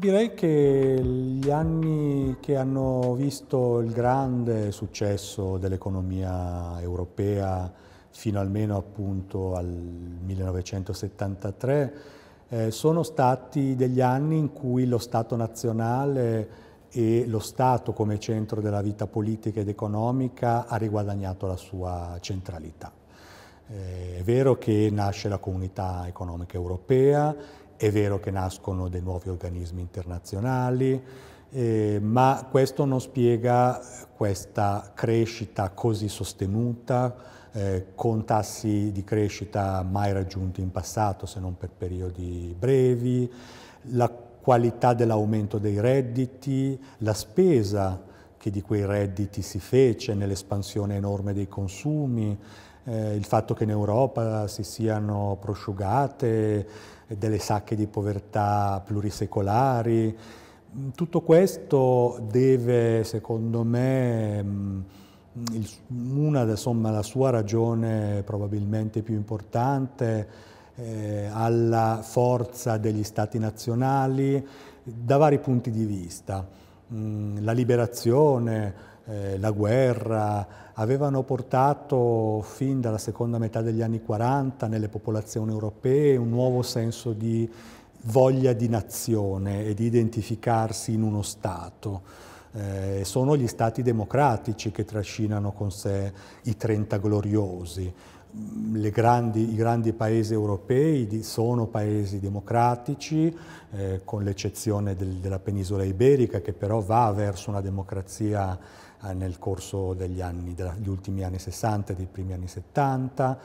Direi che gli anni che hanno visto il grande successo dell'economia europea fino almeno appunto al 1973 eh, sono stati degli anni in cui lo Stato nazionale e lo Stato come centro della vita politica ed economica ha riguadagnato la sua centralità. Eh, è vero che nasce la comunità economica europea, è vero che nascono dei nuovi organismi internazionali, eh, ma questo non spiega questa crescita così sostenuta, eh, con tassi di crescita mai raggiunti in passato se non per periodi brevi, la qualità dell'aumento dei redditi, la spesa che di quei redditi si fece nell'espansione enorme dei consumi, eh, il fatto che in Europa si siano prosciugate eh, delle sacche di povertà plurisecolari. Mm, tutto questo deve, secondo me, mm, il, una, insomma, la sua ragione probabilmente più importante eh, alla forza degli stati nazionali da vari punti di vista. Mm, la liberazione, eh, la guerra, avevano portato fin dalla seconda metà degli anni 40 nelle popolazioni europee un nuovo senso di voglia di nazione e di identificarsi in uno Stato. Eh, sono gli stati democratici che trascinano con sé i 30 gloriosi. Grandi, I grandi paesi europei sono paesi democratici, eh, con l'eccezione del, della penisola iberica che però va verso una democrazia eh, nel corso degli, anni, degli ultimi anni 60 dei primi anni 70.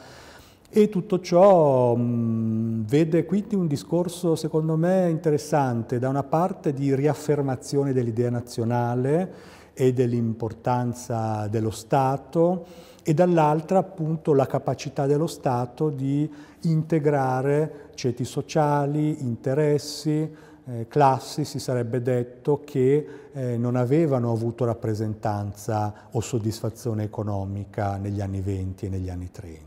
E tutto ciò mh, mm, vede quindi un discorso, secondo me, interessante, da una parte di riaffermazione dell'idea nazionale e dell'importanza dello Stato e dall'altra appunto la capacità dello Stato di integrare ceti sociali, interessi, eh, classi si sarebbe detto che eh, non avevano avuto rappresentanza o soddisfazione economica negli anni 20 e negli anni 30.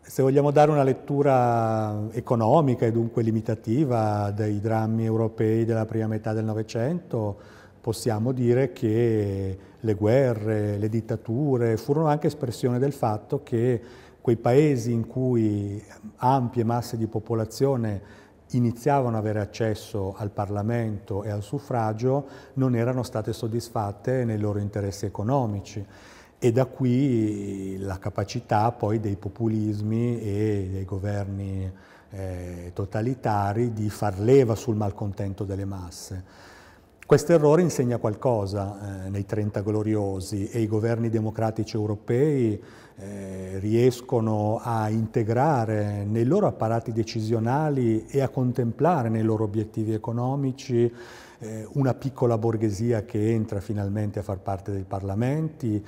Se vogliamo dare una lettura economica e dunque limitativa dei drammi europei della prima metà del Novecento, possiamo dire che le guerre, le dittature furono anche espressione del fatto che quei paesi in cui ampie masse di popolazione iniziavano ad avere accesso al Parlamento e al suffragio non erano state soddisfatte nei loro interessi economici e da qui la capacità poi dei populismi e dei governi eh, totalitari di far leva sul malcontento delle masse. Questo errore insegna qualcosa eh, nei 30 gloriosi e i governi democratici europei eh, riescono a integrare nei loro apparati decisionali e a contemplare nei loro obiettivi economici eh, una piccola borghesia che entra finalmente a far parte dei parlamenti,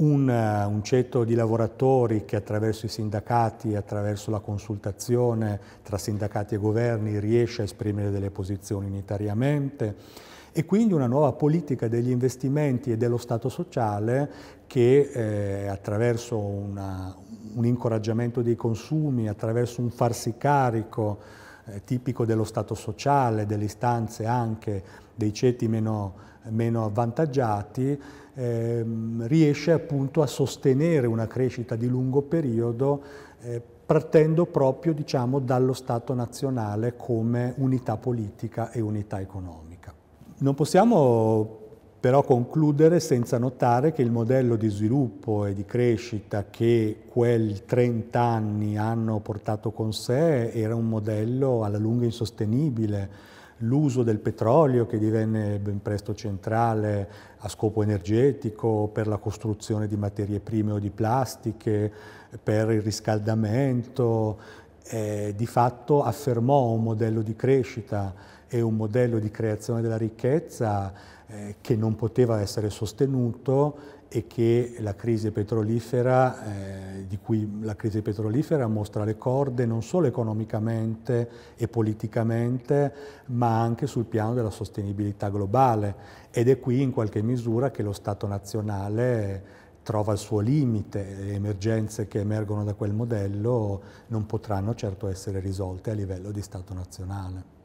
un, eh, un, ceto di lavoratori che attraverso i sindacati, attraverso la consultazione tra sindacati e governi riesce a esprimere delle posizioni unitariamente e quindi una nuova politica degli investimenti e dello Stato sociale che eh, attraverso una, un incoraggiamento dei consumi, attraverso un farsi carico eh, tipico dello Stato sociale, delle istanze anche dei ceti meno, meno avvantaggiati, ehm, riesce appunto a sostenere una crescita di lungo periodo eh, partendo proprio diciamo, dallo Stato nazionale come unità politica e unità economica. Non possiamo però concludere senza notare che il modello di sviluppo e di crescita che quei 30 anni hanno portato con sé era un modello alla lunga insostenibile. L'uso del petrolio che divenne ben presto centrale a scopo energetico per la costruzione di materie prime o di plastiche, per il riscaldamento, eh, di fatto affermò un modello di crescita e un modello di creazione della ricchezza eh, che non poteva essere sostenuto e che la crisi petrolifera, eh, di cui la crisi petrolifera mostra le corde non solo economicamente e politicamente, ma anche sul piano della sostenibilità globale. Ed è qui in qualche misura che lo Stato nazionale trova il suo limite, le emergenze che emergono da quel modello non potranno certo essere risolte a livello di Stato nazionale.